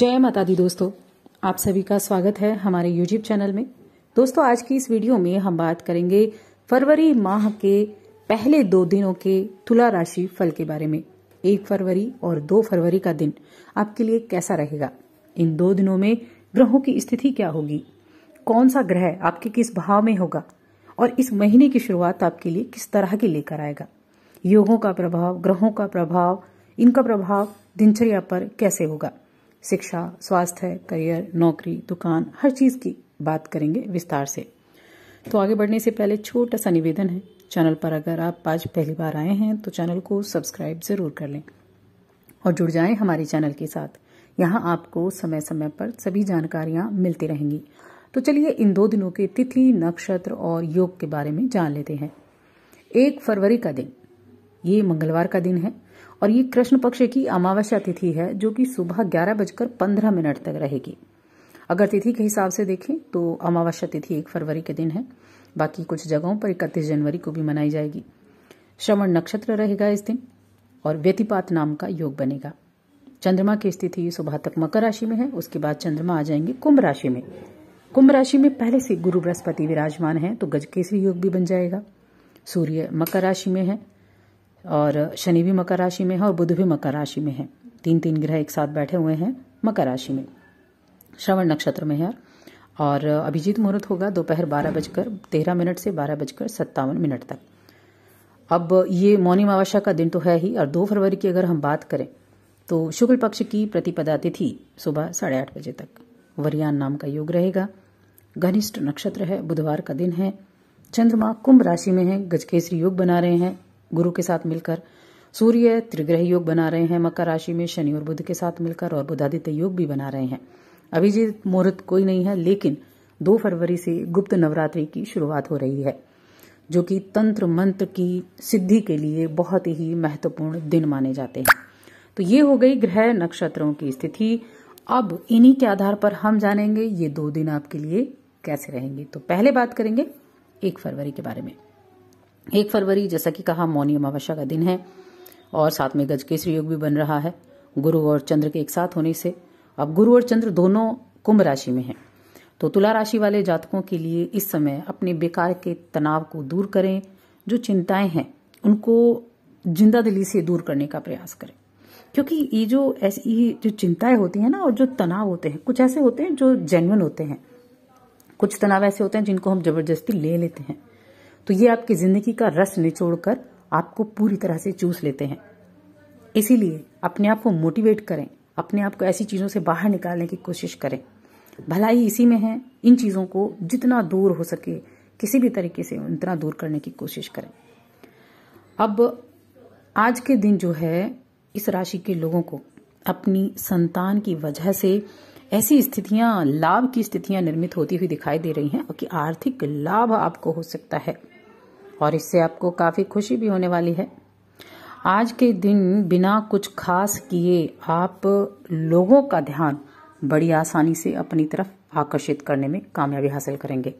जय माता दी दोस्तों आप सभी का स्वागत है हमारे यूट्यूब चैनल में दोस्तों आज की इस वीडियो में हम बात करेंगे फरवरी माह के पहले दो दिनों के तुला राशि फल के बारे में एक फरवरी और दो फरवरी का दिन आपके लिए कैसा रहेगा इन दो दिनों में ग्रहों की स्थिति क्या होगी कौन सा ग्रह आपके किस भाव में होगा और इस महीने की शुरुआत आपके लिए किस तरह की लेकर आएगा योगों का प्रभाव ग्रहों का प्रभाव इनका प्रभाव दिनचर्या पर कैसे होगा शिक्षा स्वास्थ्य करियर नौकरी दुकान हर चीज़ की बात करेंगे विस्तार से तो आगे बढ़ने से पहले छोटा सा निवेदन है चैनल पर अगर आप आज पहली बार आए हैं तो चैनल को सब्सक्राइब ज़रूर कर लें और जुड़ जाएं हमारे चैनल के साथ यहां आपको समय समय पर सभी जानकारियां मिलती रहेंगी तो चलिए इन दो दिनों के तिथि नक्षत्र और योग के बारे में जान लेते हैं एक फरवरी का दिन ये मंगलवार का दिन है और ये कृष्ण पक्ष की अमावस्या तिथि है जो कि सुबह ग्यारह बजकर पंद्रह मिनट तक रहेगी अगर तिथि के हिसाब से देखें तो अमावस्या तिथि एक फरवरी के दिन है बाकी कुछ जगहों पर इकतीस जनवरी को भी मनाई जाएगी श्रवण नक्षत्र रहेगा इस दिन और व्यतिपात नाम का योग बनेगा चंद्रमा की स्थिति सुबह तक मकर राशि में है उसके बाद चंद्रमा आ जाएंगे कुंभ राशि में कुंभ राशि में पहले से गुरु बृहस्पति विराजमान है तो गज केसरी योग भी बन जाएगा सूर्य मकर राशि में है और शनि भी मकर राशि में है और बुध भी मकर राशि में है तीन तीन ग्रह एक साथ बैठे हुए हैं मकर राशि में श्रवण नक्षत्र में है और अभिजीत मुहूर्त होगा दोपहर बारह बजकर तेरह मिनट से बारह बजकर सत्तावन मिनट तक अब ये मौनी अमावस्या का दिन तो है ही और दो फरवरी की अगर हम बात करें तो शुक्ल पक्ष की प्रतिपदा तिथि सुबह साढ़े आठ बजे तक वरियान नाम का योग रहेगा घनिष्ठ नक्षत्र है बुधवार का दिन है चंद्रमा कुंभ राशि में है गजकेसरी योग बना रहे हैं गुरु के साथ मिलकर सूर्य त्रिग्रह योग बना रहे हैं मकर राशि में शनि और बुद्ध के साथ मिलकर और बुधादित्य योग भी बना रहे हैं अभिजीत मुहूर्त कोई नहीं है लेकिन दो फरवरी से गुप्त नवरात्रि की शुरुआत हो रही है जो कि तंत्र मंत्र की सिद्धि के लिए बहुत ही महत्वपूर्ण दिन माने जाते हैं तो ये हो गई ग्रह नक्षत्रों की स्थिति अब इन्हीं के आधार पर हम जानेंगे ये दो दिन आपके लिए कैसे रहेंगे तो पहले बात करेंगे एक फरवरी के बारे में एक फरवरी जैसा कि कहा मौनी अमावस्या का दिन है और साथ में गज केसरी योग भी बन रहा है गुरु और चंद्र के एक साथ होने से अब गुरु और चंद्र दोनों कुंभ राशि में हैं तो तुला राशि वाले जातकों के लिए इस समय अपने बेकार के तनाव को दूर करें जो चिंताएं हैं उनको जिंदा दिली से दूर करने का प्रयास करें क्योंकि ये जो ऐसी जो चिंताएं होती हैं ना और जो तनाव होते हैं कुछ ऐसे होते हैं जो जेन्युन होते हैं कुछ तनाव ऐसे होते हैं जिनको हम जबरदस्ती ले लेते हैं तो ये आपकी ज़िंदगी का रस निचोड़ कर आपको पूरी तरह से चूस लेते हैं इसीलिए अपने आप को मोटिवेट करें अपने आप को ऐसी चीज़ों से बाहर निकालने की कोशिश करें भलाई इसी में है इन चीज़ों को जितना दूर हो सके किसी भी तरीके से उतना दूर करने की कोशिश करें अब आज के दिन जो है इस राशि के लोगों को अपनी संतान की वजह से ऐसी स्थितियां लाभ की स्थितियां निर्मित होती हुई दिखाई दे रही हैं कि आर्थिक लाभ आपको हो सकता है और इससे आपको काफ़ी खुशी भी होने वाली है आज के दिन बिना कुछ खास किए आप लोगों का ध्यान बड़ी आसानी से अपनी तरफ आकर्षित करने में कामयाबी हासिल करेंगे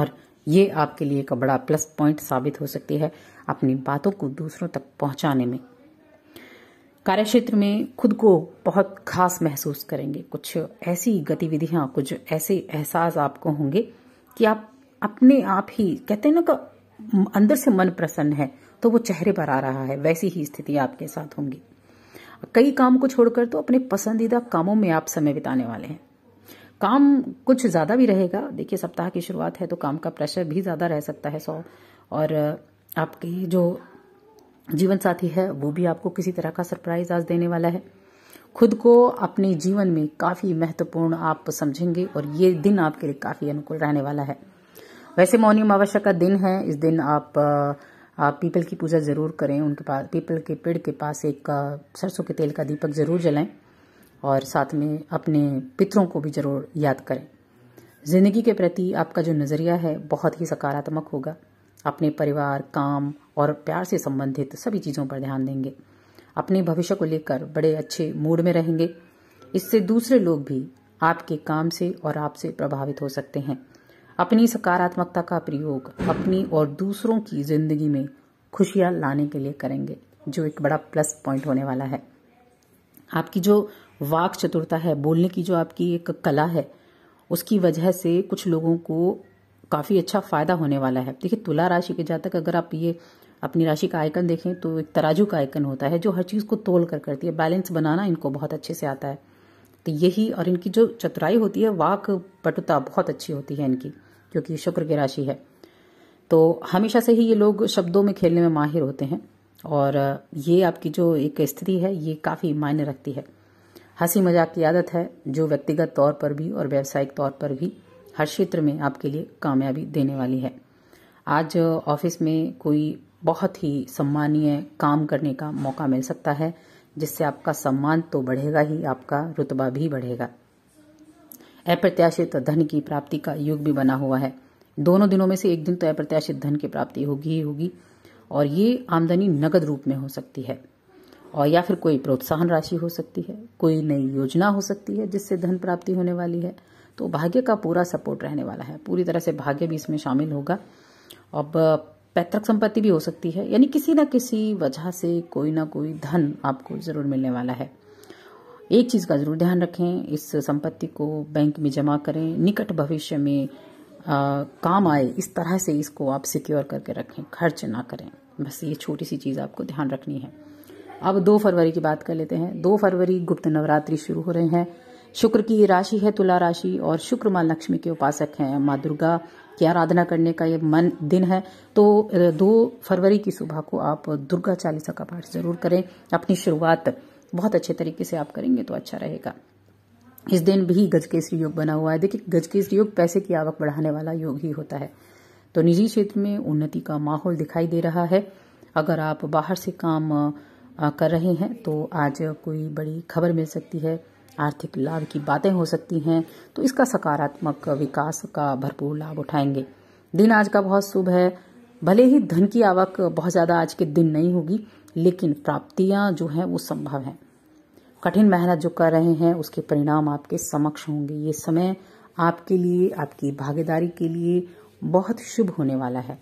और ये आपके लिए एक बड़ा प्लस पॉइंट साबित हो सकती है अपनी बातों को दूसरों तक पहुंचाने में कार्यक्षेत्र में खुद को बहुत खास महसूस करेंगे कुछ ऐसी गतिविधियां कुछ ऐसे एहसास आपको होंगे कि आप अपने आप ही कहते हैं ना कि अंदर से मन प्रसन्न है तो वो चेहरे पर आ रहा है वैसी ही स्थिति आपके साथ होंगी कई काम को छोड़कर तो अपने पसंदीदा कामों में आप समय बिताने वाले हैं काम कुछ ज़्यादा भी रहेगा देखिए सप्ताह की शुरुआत है तो काम का प्रेशर भी ज़्यादा रह सकता है सौ और आपकी जो जीवन साथी है वो भी आपको किसी तरह का सरप्राइज आज देने वाला है खुद को अपने जीवन में काफ़ी महत्वपूर्ण आप समझेंगे और ये दिन आपके लिए काफ़ी अनुकूल रहने वाला है वैसे मौनी अमावस्या का दिन है इस दिन आप आप पीपल की पूजा ज़रूर करें उनके पास पीपल के पेड़ के पास एक सरसों के तेल का दीपक ज़रूर जलाएं और साथ में अपने पितरों को भी ज़रूर याद करें ज़िंदगी के प्रति आपका जो नज़रिया है बहुत ही सकारात्मक होगा अपने परिवार काम और प्यार से संबंधित सभी चीज़ों पर ध्यान देंगे अपने भविष्य को लेकर बड़े अच्छे मूड में रहेंगे इससे दूसरे लोग भी आपके काम से और आपसे प्रभावित हो सकते हैं अपनी सकारात्मकता का प्रयोग अपनी और दूसरों की जिंदगी में खुशियाँ लाने के लिए करेंगे जो एक बड़ा प्लस पॉइंट होने वाला है आपकी जो वाक चतुरता है बोलने की जो आपकी एक कला है उसकी वजह से कुछ लोगों को काफ़ी अच्छा फ़ायदा होने वाला है देखिए तुला राशि के जातक अगर आप ये अपनी राशि का आयकन देखें तो एक तराजू का आयकन होता है जो हर चीज़ को तोल कर करती है बैलेंस बनाना इनको बहुत अच्छे से आता है तो यही और इनकी जो चतुराई होती है वाक पटुता बहुत अच्छी होती है इनकी क्योंकि शुक्र की राशि है तो हमेशा से ही ये लोग शब्दों में खेलने में माहिर होते हैं और ये आपकी जो एक स्थिति है ये काफ़ी मायने रखती है हंसी मजाक की आदत है जो व्यक्तिगत तौर पर भी और व्यावसायिक तौर पर भी हर क्षेत्र में आपके लिए कामयाबी देने वाली है आज ऑफिस में कोई बहुत ही सम्मानीय काम करने का मौका मिल सकता है जिससे आपका सम्मान तो बढ़ेगा ही आपका रुतबा भी बढ़ेगा अप्रत्याशित धन की प्राप्ति का युग भी बना हुआ है दोनों दिनों में से एक दिन तो अप्रत्याशित धन की प्राप्ति होगी ही होगी और ये आमदनी नगद रूप में हो सकती है और या फिर कोई प्रोत्साहन राशि हो सकती है कोई नई योजना हो सकती है जिससे धन प्राप्ति होने वाली है तो भाग्य का पूरा सपोर्ट रहने वाला है पूरी तरह से भाग्य भी इसमें शामिल होगा अब पैतृक संपत्ति भी हो सकती है यानी किसी ना किसी वजह से कोई ना कोई धन आपको जरूर मिलने वाला है एक चीज़ का ज़रूर ध्यान रखें इस संपत्ति को बैंक में जमा करें निकट भविष्य में आ, काम आए इस तरह से इसको आप सिक्योर करके रखें खर्च ना करें बस ये छोटी सी चीज़ आपको ध्यान रखनी है अब दो फरवरी की बात कर लेते हैं दो फरवरी गुप्त नवरात्रि शुरू हो रहे हैं शुक्र की राशि है तुला राशि और शुक्र माँ लक्ष्मी के उपासक हैं माँ दुर्गा की आराधना करने का ये मन दिन है तो दो फरवरी की सुबह को आप दुर्गा चालीसा का पाठ जरूर करें अपनी शुरुआत बहुत अच्छे तरीके से आप करेंगे तो अच्छा रहेगा इस दिन भी गज केसरी योग बना हुआ है देखिए गज केसरी योग पैसे की आवक बढ़ाने वाला योग ही होता है तो निजी क्षेत्र में उन्नति का माहौल दिखाई दे रहा है अगर आप बाहर से काम कर रहे हैं तो आज कोई बड़ी खबर मिल सकती है आर्थिक लाभ की बातें हो सकती हैं तो इसका सकारात्मक विकास का भरपूर लाभ उठाएंगे दिन आज का बहुत शुभ है भले ही धन की आवक बहुत ज़्यादा आज के दिन नहीं होगी लेकिन प्राप्तियां जो हैं वो संभव हैं कठिन मेहनत जो कर रहे हैं उसके परिणाम आपके समक्ष होंगे ये समय आपके लिए आपकी भागीदारी के लिए बहुत शुभ होने वाला है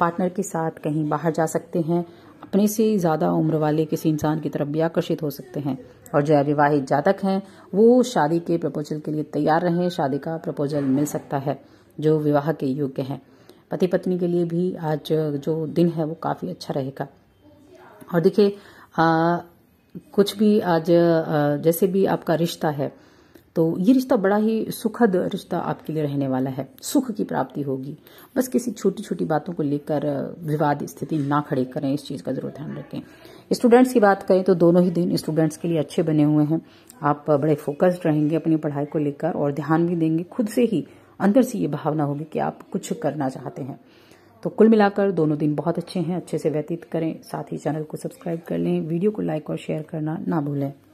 पार्टनर के साथ कहीं बाहर जा सकते हैं अपने से ज़्यादा उम्र वाले किसी इंसान की तरफ भी आकर्षित हो सकते हैं और जो अविवाहित जातक हैं वो शादी के प्रपोजल के लिए तैयार रहें शादी का प्रपोजल मिल सकता है जो विवाह के योग्य हैं पति पत्नी के लिए भी आज जो दिन है वो काफ़ी अच्छा रहेगा और देखिए कुछ भी आज आ, जैसे भी आपका रिश्ता है तो ये रिश्ता बड़ा ही सुखद रिश्ता आपके लिए रहने वाला है सुख की प्राप्ति होगी बस किसी छोटी छोटी बातों को लेकर विवाद स्थिति ना खड़े करें इस चीज़ का जरूर ध्यान रखें स्टूडेंट्स की बात करें तो दोनों ही दिन स्टूडेंट्स के लिए अच्छे बने हुए हैं आप बड़े फोकस्ड रहेंगे अपनी पढ़ाई को लेकर और ध्यान भी देंगे खुद से ही अंदर से ये भावना होगी कि आप कुछ करना चाहते हैं तो कुल मिलाकर दोनों दिन बहुत अच्छे हैं अच्छे से व्यतीत करें साथ ही चैनल को सब्सक्राइब कर लें वीडियो को लाइक और शेयर करना ना भूलें